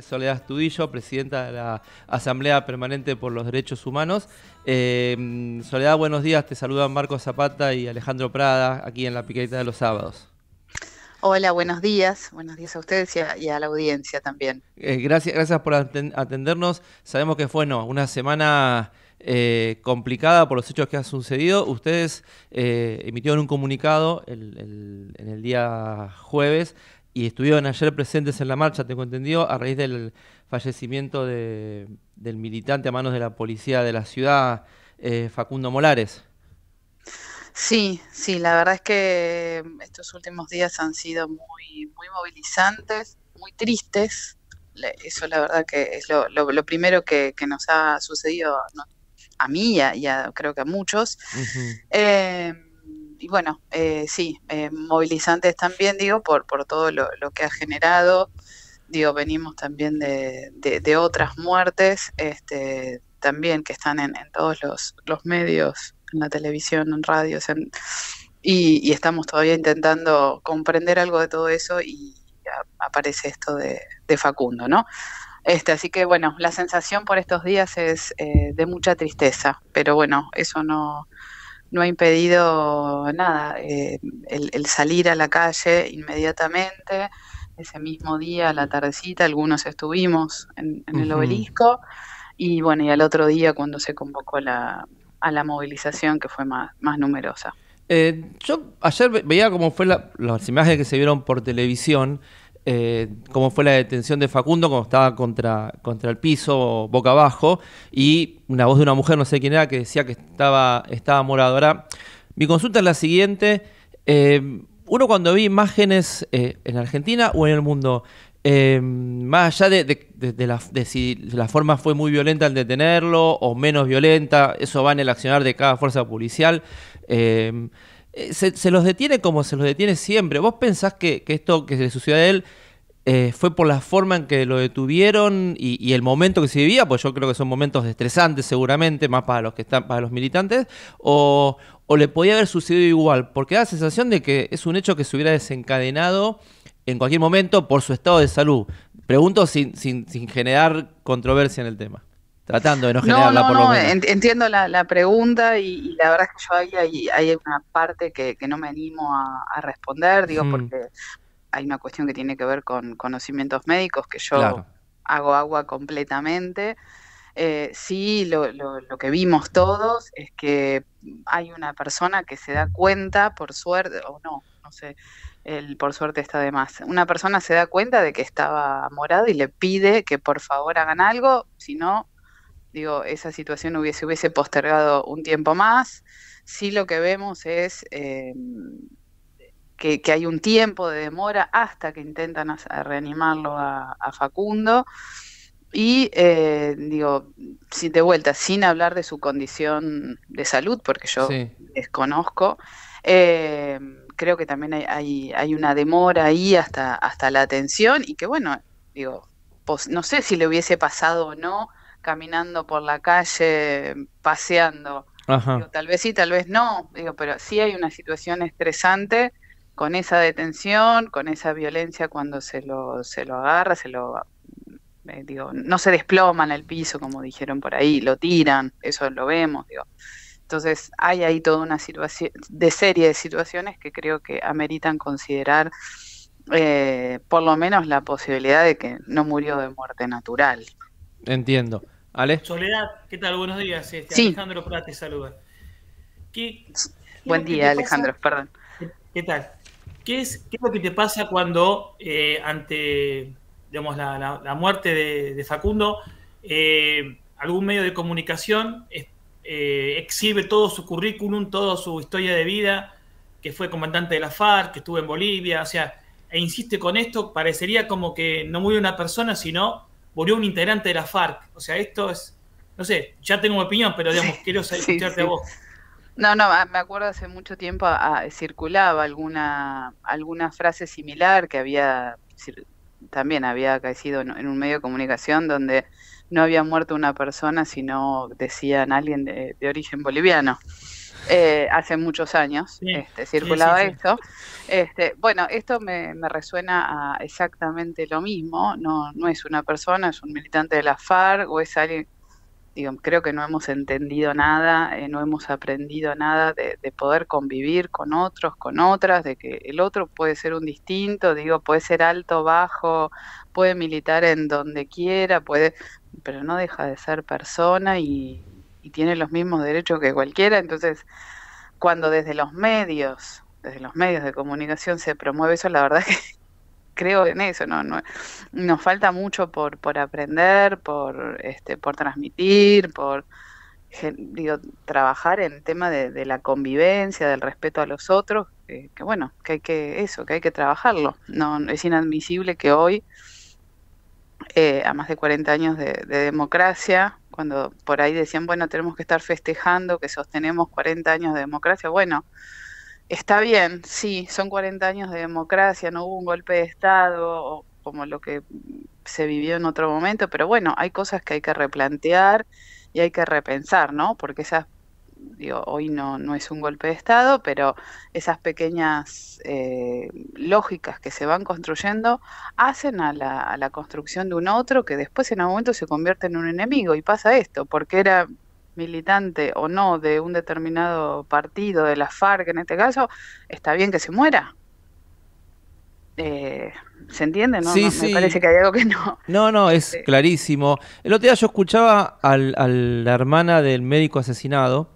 Soledad Estudillo, presidenta de la Asamblea Permanente por los Derechos Humanos. Eh, Soledad, buenos días. Te saludan Marco Zapata y Alejandro Prada aquí en la Piqueta de los Sábados. Hola, buenos días. Buenos días a ustedes y a, la audiencia también. Eh, gracias, gracias por atendernos. Sabemos que fue una semana eh, complicada por los hechos que han sucedido. Ustedes emitieron un comunicado en el día jueves y estuvieron ayer presentes en la marcha, tengo entendido, a raíz del fallecimiento del militante a manos de la policía de la ciudad, eh, Facundo Molares. Sí, sí, la verdad es que estos últimos días han sido muy, movilizantes, muy tristes. Eso la verdad que es lo, primero que, nos ha sucedido a mí y a, creo que a muchos y bueno, eh, sí, eh, movilizantes también, digo, por, por todo lo, que ha generado. Digo, venimos también de, de, otras muertes, este, también que están en, en todos los, medios, en la televisión, en radios, y, estamos todavía intentando comprender algo de todo eso y aparece esto de, Facundo, ¿no? Este, así que bueno, la sensación por estos días es eh, de mucha tristeza, pero bueno, eso no, no ha impedido nada, eh, el, salir a la calle inmediatamente, ese mismo día, a la tardecita, algunos estuvimos en, el obelisco, y bueno, y al otro día cuando se convocó a la movilización que fue más, numerosa. Eh, yo ayer veía cómo fue las imágenes que se vieron por televisión, eh, cómo fue la detención de Facundo cuando estaba contra, contra el piso, boca abajo, y una voz de una mujer, no sé quién era, que decía que estaba, estaba moradora. Mi consulta es la siguiente. Eh, uno cuando vi imágenes eh, en Argentina o en el mundo, más allá de, de, si la forma fue muy violenta al detenerlo o menos violenta, eso va en el accionar de cada fuerza policial. Eh, se, los detiene como se los detiene siempre. ¿Vos pensás que, esto que le sucedió a él eh, fue por la forma en que lo detuvieron y, el momento que se vivía? Pues yo creo que son momentos estresantes seguramente, más para los que están, para los militantes, o, le podía haber sucedido igual, porque da la sensación de que es un hecho que se hubiera desencadenado en cualquier momento por su estado de salud. Pregunto sin generar controversia en el tema. Tratando de no generarla no, no, por lo no. menos. Entiendo la, pregunta y, la verdad es que yo ahí hay, una parte que, no me animo a, responder, digo, mm. porque hay una cuestión que tiene que ver con conocimientos médicos que yo hago agua completamente. Eh, sí, lo, lo, que vimos todos es que hay una persona que se da cuenta, por suerte, o no, no sé, el por suerte está de más. Una persona se da cuenta de que estaba morada y le pide que por favor hagan algo, si no, digo, esa situación hubiese, hubiese postergado un tiempo más. Sí lo que vemos es eh, que, hay un tiempo de demora hasta que intentan reanimarlo a, Facundo. Y eh, digo, de vuelta, sin hablar de su condición de salud, porque yo desconozco, eh, creo que también hay, hay, una demora ahí hasta, hasta la atención y que bueno, digo, no sé si le hubiese pasado o no caminando por la calle, paseando. tal vez sí, tal vez no, digo, pero sí hay una situación estresante con esa detención, con esa violencia cuando se lo, se lo agarra, se lo eh, digo, no se desploman el piso, como dijeron por ahí, lo tiran, eso lo vemos, digo. Entonces hay ahí toda una serie de situaciones que creo que ameritan considerar eh, por lo menos la posibilidad de que no murió de muerte natural. Entiendo. Soledad, ¿qué tal? Buenos días. Este, Alejandro Prat te saluda. Buen día, Alejandro, perdón. ¿Qué, tal? ¿Qué es, lo que te pasa cuando eh, ante digamos, la, muerte de, Facundo, eh, algún medio de comunicación eh, exhibe todo su currículum, toda su historia de vida, que fue comandante de la FARC, que estuvo en Bolivia, o sea, e insiste con esto, parecería como que no murió una persona, sino volvió un integrante de la FARC. O sea, esto es, no sé, ya tengo mi opinión, pero digamos, quiero escucharte a vos. No, no, me acuerdo hace mucho tiempo circulaba alguna, alguna frase similar que había, también había caído en, un medio de comunicación donde no había muerto una persona, sino decían alguien de origen boliviano. Eh, hace muchos años este, circulaba esto. Este, bueno, esto me, resuena a exactamente lo mismo, no, no es una persona, es un militante de la FARC o es alguien, digo, creo que no hemos entendido nada, eh, no hemos aprendido nada de, de, poder convivir con otros, con otras, de que el otro puede ser un distinto, digo, puede ser alto, bajo, puede militar en donde quiera, puede pero no deja de ser persona y, y tiene los mismos derechos que cualquiera. Entonces, cuando desde los medios, desde los medios de comunicación se promueve eso, la verdad que creo en eso, no, no nos falta mucho por, por aprender, por este, por transmitir, por trabajar en el tema de, la convivencia, del respeto a los otros, eh, que, bueno, que hay que eso, que hay que trabajarlo. No es inadmisible que hoy eh, a más de 40 años de democracia, cuando por ahí decían, bueno, tenemos que estar festejando que sostenemos 40 años de democracia, bueno, está bien, sí, son 40 años de democracia, no hubo un golpe de Estado como lo que se vivió en otro momento, pero bueno, hay cosas que hay que replantear y hay que repensar, ¿no? Porque esas hoy no, no es un golpe de Estado, pero esas pequeñas eh, lógicas que se van construyendo hacen a la, a la construcción de un otro que después en algún momento se convierte en un enemigo. Y pasa esto, porque era militante o no de un determinado partido, de la FARC en este caso, está bien que se muera, eh, ¿Se entiende? ¿no? Me parece que hay algo que no. No, no, es clarísimo. El otro día yo escuchaba a la hermana del médico asesinado.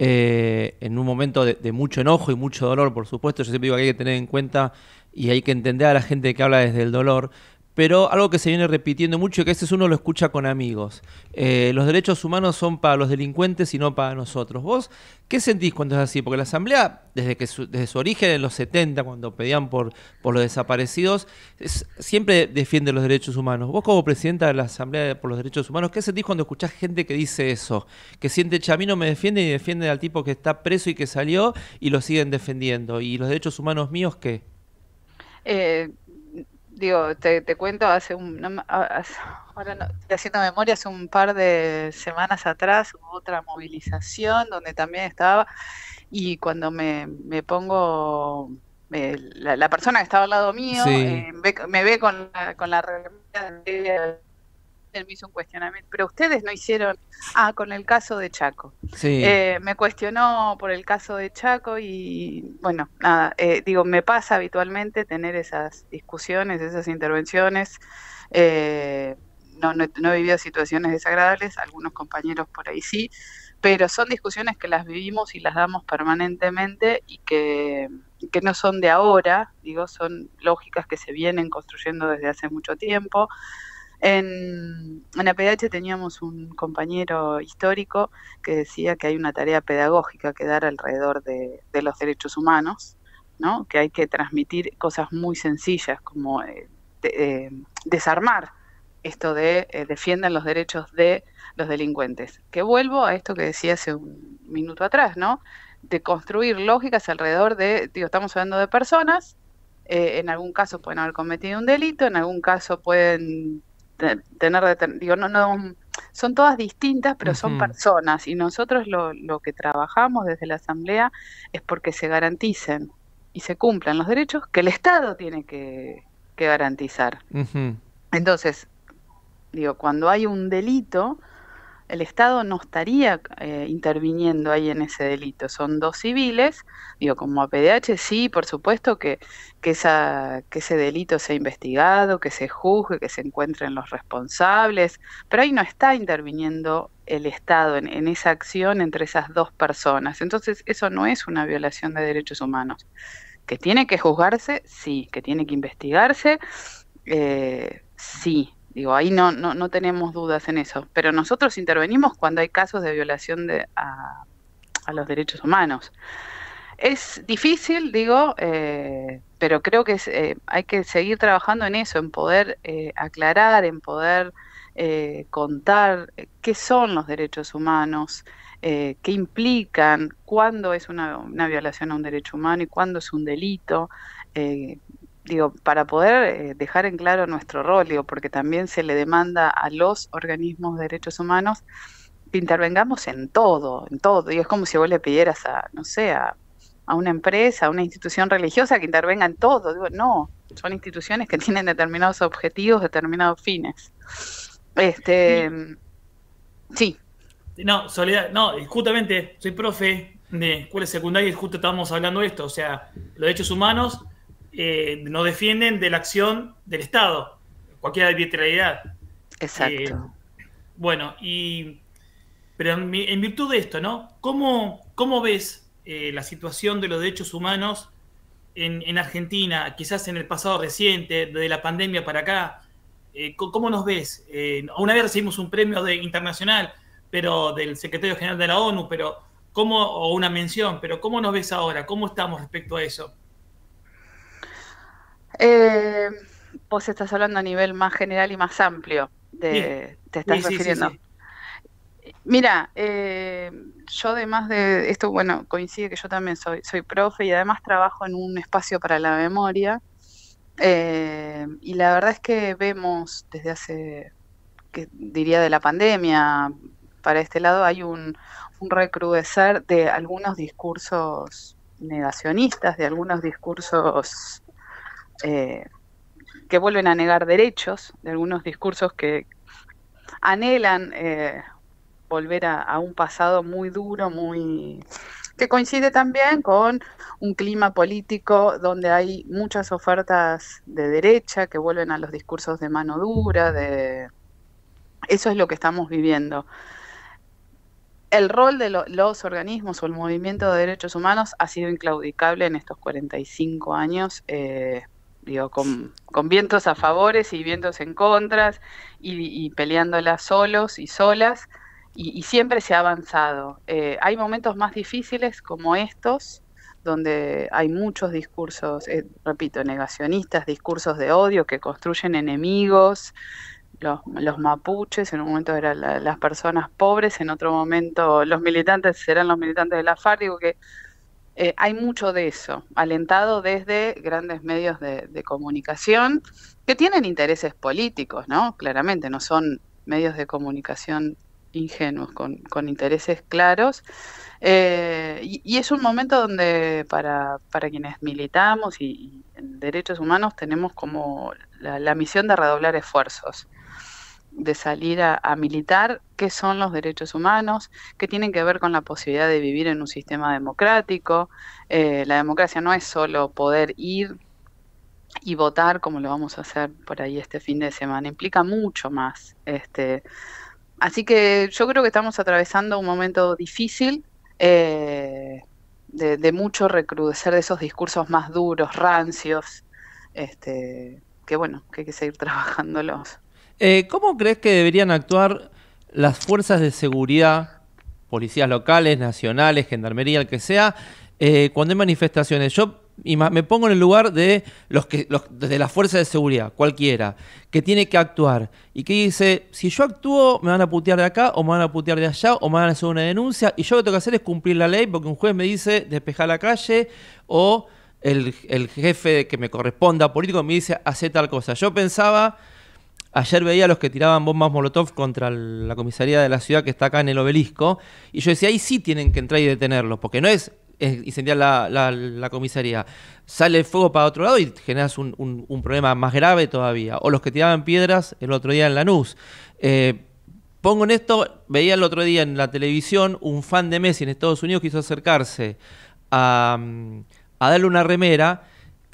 Eh, en un momento de, de, mucho enojo y mucho dolor, por supuesto, yo siempre digo que hay que tener en cuenta y hay que entender a la gente que habla desde el dolor, pero algo que se viene repitiendo mucho y que a veces uno lo escucha con amigos. Eh, los derechos humanos son para los delincuentes y no para nosotros. ¿Vos qué sentís cuando es así? Porque la Asamblea, desde, que su, desde su origen en los 70, cuando pedían por, por los desaparecidos, es, siempre defiende los derechos humanos. Vos como presidenta de la Asamblea por los Derechos Humanos, ¿qué sentís cuando escuchás gente que dice eso? Que siente, a mí no me defiende y defiende al tipo que está preso y que salió y lo siguen defendiendo. ¿Y los derechos humanos míos qué? Eh, digo, te, te cuento, hace un, haciendo memoria, hace un par de semanas atrás hubo otra movilización donde también estaba y cuando me, me pongo, la, persona que estaba al lado mío eh, me, ve con la, con la de me hizo un cuestionamiento, pero ustedes no hicieron, ah, con el caso de Chaco. Sí. Eh, me cuestionó por el caso de Chaco y bueno, nada, eh, digo, me pasa habitualmente tener esas discusiones, esas intervenciones. Eh, no, no, he vivido situaciones desagradables, algunos compañeros por ahí sí, pero son discusiones que las vivimos y las damos permanentemente y que, que, no son de ahora, digo, son lógicas que se vienen construyendo desde hace mucho tiempo. En, en APH teníamos un compañero histórico que decía que hay una tarea pedagógica que dar alrededor de, los derechos humanos, ¿no? que hay que transmitir cosas muy sencillas como eh, eh, desarmar esto de eh, defienden defiendan los derechos de los delincuentes. Que vuelvo a esto que decía hace un minuto atrás, ¿no? De construir lógicas alrededor de, digo, estamos hablando de personas, en algún caso pueden haber cometido un delito, en algún caso pueden tener, no, no, son todas distintas, pero son personas y nosotros lo, lo que trabajamos desde la Asamblea es porque se garanticen y se cumplan los derechos que el Estado tiene que, garantizar. Entonces, digo, cuando hay un delito, el Estado no estaría eh, interviniendo ahí en ese delito. Son dos civiles, digo, como Pdh, sí, por supuesto que, que, ese delito sea investigado, que se juzgue, que se encuentren los responsables, pero ahí no está interviniendo el Estado en, esa acción entre esas dos personas. Entonces, eso no es una violación de derechos humanos. Que tiene que juzgarse, sí, que tiene que investigarse, eh, sí, Digo, ahí no, no, no tenemos dudas en eso. Pero nosotros intervenimos cuando hay casos de violación de, a, los derechos humanos. Es difícil, digo, eh, pero creo que eh, hay que seguir trabajando en eso, en poder eh, aclarar, en poder contar qué son los derechos humanos, qué implican, cuándo es una, una, violación a un derecho humano y cuándo es un delito digo, para poder eh, dejar en claro nuestro rol, digo, porque también se le demanda a los organismos de derechos humanos que intervengamos en todo, en todo. Y es como si vos le pidieras a, no sé, a, una empresa, a una institución religiosa que intervenga en todo. Digo, no, son instituciones que tienen determinados objetivos, determinados fines. Este, sí. Mm, no, Soledad, no, justamente soy profe de escuela secundaria y justo estábamos hablando de esto, o sea, los derechos humanos eh, no nos defienden de la acción del Estado, cualquier arbitrariedad. Exacto. Eh, bueno, y pero en, virtud de esto, ¿no? ¿Cómo, ves eh, la situación de los derechos humanos en, Argentina, quizás en el pasado reciente, desde la pandemia para acá? ¿Cómo nos ves? una vez recibimos un premio internacional, pero del secretario general de la ONU, pero o una mención, pero ¿cómo nos ves ahora? ¿Cómo estamos respecto a eso? Eh, vos estás hablando a nivel más general y más amplio, de, te estás refiriendo. Mira, eh, yo además de esto, bueno, coincide que yo también soy, soy profe y además trabajo en un espacio para la memoria. Eh, y la verdad es que vemos desde hace, que diría de la pandemia, para este lado hay un recrudecer de algunos discursos negacionistas, de algunos discursos eh, que vuelven a negar derechos, de algunos discursos que anhelan eh, volver a, un pasado muy duro, muy que coincide también con un clima político donde hay muchas ofertas de derecha que vuelven a los discursos de mano dura, de eso es lo que estamos viviendo. El rol de los organismos o el movimiento de derechos humanos ha sido inclaudicable en estos 45 años. Eh, digo, con, vientos a favores y vientos en contras y, peleándolas solos y solas y, siempre se ha avanzado. Eh, hay momentos más difíciles como estos donde hay muchos discursos, eh, repito, negacionistas, discursos de odio que construyen enemigos, los, los mapuches, en un momento eran las personas pobres, en otro momento los militantes serán los militantes de la FARC, digo que eh, hay mucho de eso, alentado desde grandes medios de, comunicación que tienen intereses políticos, ¿no? Claramente, no son medios de comunicación ingenuos, con, intereses claros. Eh, y, es un momento donde para, quienes militamos y, derechos humanos tenemos como la misión de redoblar esfuerzos de salir a, militar qué son los derechos humanos, qué tienen que ver con la posibilidad de vivir en un sistema democrático. Eh, la democracia no es solo poder ir y votar como lo vamos a hacer por ahí este fin de semana, implica mucho más. Este, así que yo creo que estamos atravesando un momento difícil. Eh, de, de, mucho recrudecer de esos discursos más duros, rancios, este, que bueno, que hay que seguir trabajándolos. Eh, ¿Cómo crees que deberían actuar las fuerzas de seguridad, policías locales, nacionales, gendarmería, el que sea, eh, cuando hay manifestaciones? Yo me pongo en el lugar de los que de seguridad, cualquiera, que tiene que actuar y que dice, si yo actúo me van a putear de acá o me van a putear de allá o me van a hacer una denuncia y yo lo que tengo que hacer es cumplir la ley porque un juez me dice despejar la calle o el, el jefe que me corresponda político me dice hace tal cosa. Yo pensaba Ayer veía a los que tiraban bombas Molotov contra la comisaría de la ciudad que está acá en el obelisco, y yo decía, ahí sí tienen que entrar y detenerlos, porque no es incendiar la, la, comisaría. Sale el fuego para otro lado y generas un, problema más grave todavía. O los que tiraban piedras el otro día en Lanús. Eh, pongo en esto, veía el otro día en la televisión un fan de Messi en Estados Unidos quiso acercarse a, mm, a darle una remera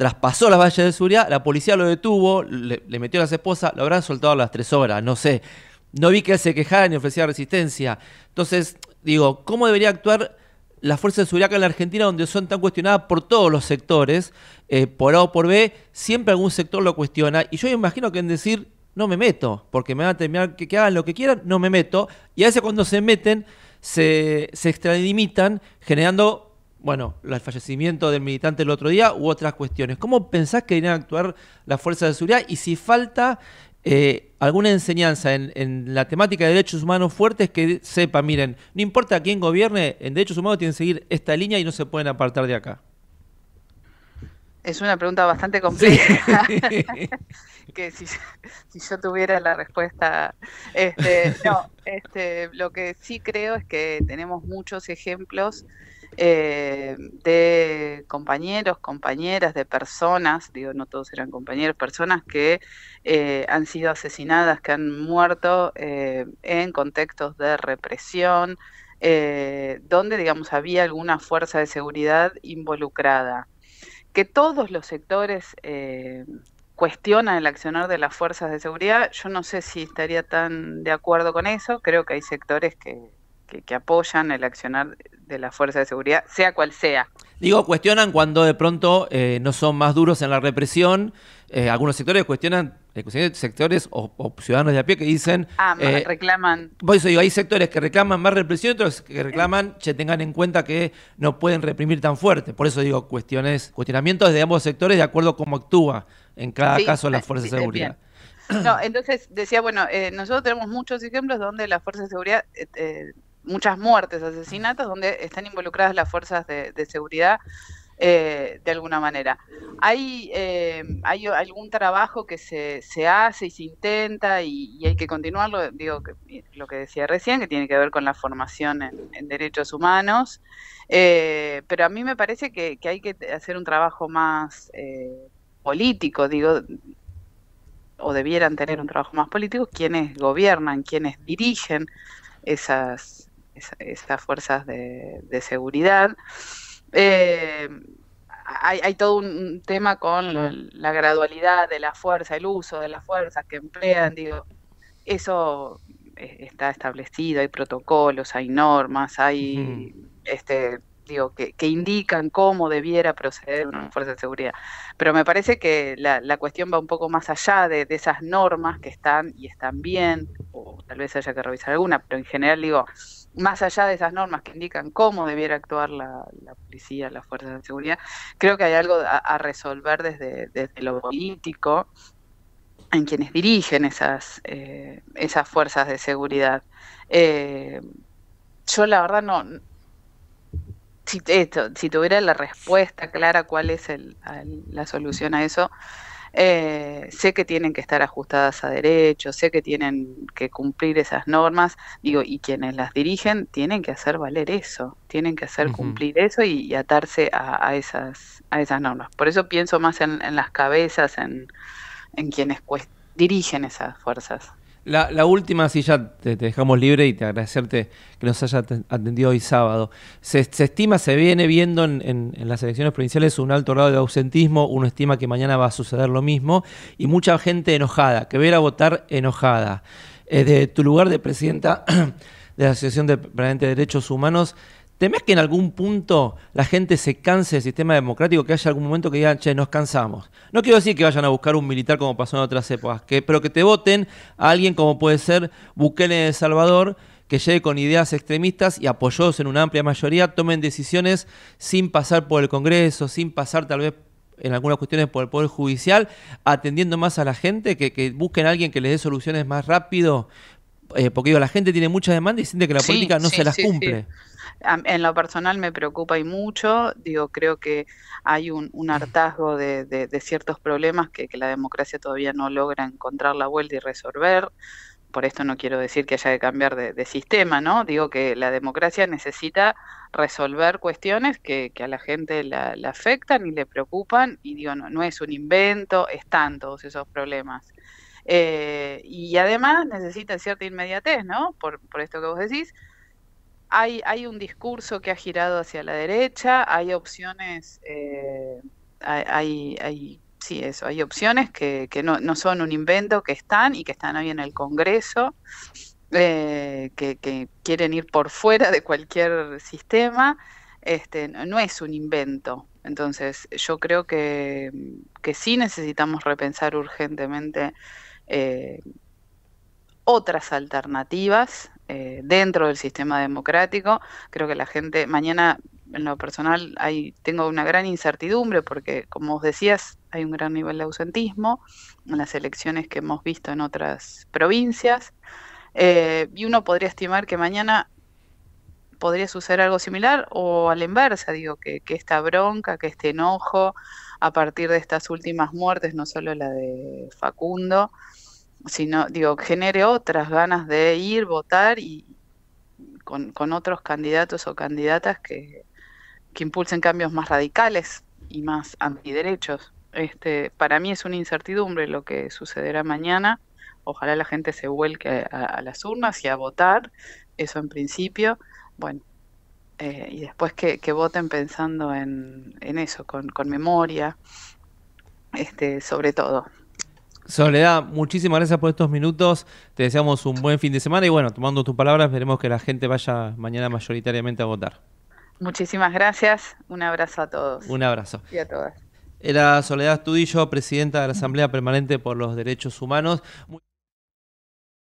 traspasó las vallas de seguridad, la policía lo detuvo, le, metió a las esposas, lo habrán soltado a las tres horas, no sé. No vi que se quejara ni ofrecía resistencia. Entonces, digo, ¿cómo debería actuar la fuerza de seguridad en la Argentina, donde son tan cuestionadas por todos los sectores, eh, por A o por B? Siempre algún sector lo cuestiona. Y yo imagino que en decir, no me meto, porque me van a terminar que, hagan lo que quieran, no me meto. Y a veces cuando se meten, se, se extradimitan generando bueno, el fallecimiento del militante el otro día u otras cuestiones. ¿Cómo pensás que irían a actuar las fuerzas de seguridad y si falta eh, alguna enseñanza en, la temática de derechos humanos fuertes que sepa, miren, no importa quién gobierne, en derechos humanos tienen que seguir esta línea y no se pueden apartar de acá? Es una pregunta bastante compleja. que si, yo tuviera la respuesta. Este, no, este, lo que sí creo es que tenemos muchos ejemplos eh, de compañeros, compañeras, de personas, digo, no todos eran compañeros, personas que eh, han sido asesinadas, que han muerto eh, en contextos de represión, donde, digamos, había alguna fuerza de seguridad involucrada. Que todos los sectores cuestionan el accionar de las fuerzas de seguridad, yo no sé si estaría tan de acuerdo con eso, creo que hay sectores que que, apoyan el accionar de la fuerza de seguridad, sea cual sea. Digo, cuestionan cuando de pronto eh, no son más duros en la represión. Eh, algunos sectores cuestionan, eh, sectores o, ciudadanos de a pie que dicen... Ah, más reclaman. eso digo, hay sectores que reclaman más represión, y otros que reclaman, que tengan en cuenta que no pueden reprimir tan fuerte. Por eso digo, cuestiones, cuestionamientos de ambos sectores de acuerdo a cómo actúa en cada caso la Fuerza de seguridad. No, entonces decía, bueno, nosotros tenemos muchos ejemplos donde la Fuerza de seguridad muchas muertes, asesinatos, donde están involucradas las fuerzas de, seguridad eh, de alguna manera. ¿Hay, eh, hay algún trabajo que se, se hace y se intenta y, hay que continuarlo? Digo, lo que decía recién, que tiene que ver con la formación en, derechos humanos, eh, pero a mí me parece que, que, hay que hacer un trabajo más político, digo, o debieran tener un trabajo más político quienes gobiernan, quienes dirigen esas, esas fuerzas de, seguridad. Eh, hay, todo un tema con la gradualidad de la fuerza, el uso de las fuerzas que emplean, digo, eso e, está establecido, hay protocolos, hay normas, hay este digo, que, indican cómo debiera proceder una fuerza de seguridad. Pero me parece que la, cuestión va un poco más allá de, de, esas normas que están y están bien, o tal vez haya que revisar alguna, pero en general digo, más allá de esas normas que indican cómo debiera actuar la, policía, las fuerzas de seguridad, creo que hay algo a, resolver desde, lo político en quienes dirigen esas, eh, esas fuerzas de seguridad. Eh, yo la verdad no... Si, si tuviera la respuesta clara cuál es la solución a eso, eh, sé que tienen que estar ajustadas a derechos, sé que tienen que cumplir esas normas, digo, y quienes las dirigen tienen que hacer valer eso, tienen que hacer cumplir eso y, atarse a, esas, a esas normas. Por eso pienso más en, las cabezas, en quienes dirigen esas fuerzas. La, última, si ya te, dejamos libre y te agradecerte que nos haya atendido hoy sábado. Se, estima, se viene viendo en, las elecciones provinciales un alto grado de ausentismo, uno estima que mañana va a suceder lo mismo y mucha gente enojada, que ver a votar enojada. Eh, de tu lugar de presidenta de la Asociación de de Derechos Humanos, ¿Temés que en algún punto la gente se canse del sistema democrático, que haya algún momento que digan, che, nos cansamos? No quiero decir que vayan a buscar un militar como pasó en otras épocas, que, pero que te voten a alguien como puede ser Bukele de El Salvador, que llegue con ideas extremistas y apoyados en una amplia mayoría, tomen decisiones sin pasar por el Congreso, sin pasar tal vez en algunas cuestiones por el Poder Judicial, atendiendo más a la gente, que, que busquen a alguien que les dé soluciones más rápido eh, porque la gente tiene mucha demanda y siente que la política no se las cumple. En lo personal me preocupa y mucho, digo, creo que hay un, hartazgo de, ciertos problemas que, la democracia todavía no logra encontrar la vuelta y resolver por esto no quiero decir que haya que cambiar de, sistema, ¿no? Digo que la democracia necesita resolver cuestiones que, a la gente la, afectan y le preocupan, y digo, no, no es un invento, están todos esos problemas. Eh, y además necesita cierta inmediatez, ¿no? Por, por esto que vos decís. Hay, hay, un discurso que ha girado hacia la derecha, hay opciones, eh, hay, hay, sí, eso, hay opciones que, que no, no, son un invento, que están y que están hoy en el Congreso, eh, que, quieren ir por fuera de cualquier sistema, este, no es un invento. Entonces, yo creo que, que sí necesitamos repensar urgentemente eh, otras alternativas eh, dentro del sistema democrático. Creo que la gente, mañana en lo personal hay, tengo una gran incertidumbre porque, como os decías, hay un gran nivel de ausentismo en las elecciones que hemos visto en otras provincias. Eh, y uno podría estimar que mañana podría suceder algo similar o a la inversa, digo, que, que, esta bronca, que este enojo a partir de estas últimas muertes, no solo la de Facundo, sino, digo, genere otras ganas de ir, votar y con, con otros candidatos o candidatas que, impulsen cambios más radicales y más antiderechos. Este, para mí es una incertidumbre lo que sucederá mañana. Ojalá la gente se vuelque a, las urnas y a votar, eso en principio. Bueno, eh, y después que, voten pensando en, en eso, con, con memoria, este, sobre todo. Soledad, muchísimas gracias por estos minutos. Te deseamos un buen fin de semana y bueno, tomando tus palabras, veremos que la gente vaya mañana mayoritariamente a votar. Muchísimas gracias. Un abrazo a todos. Un abrazo. Y a todas. Era Soledad Tudillo, presidenta de la Asamblea Permanente por los Derechos Humanos.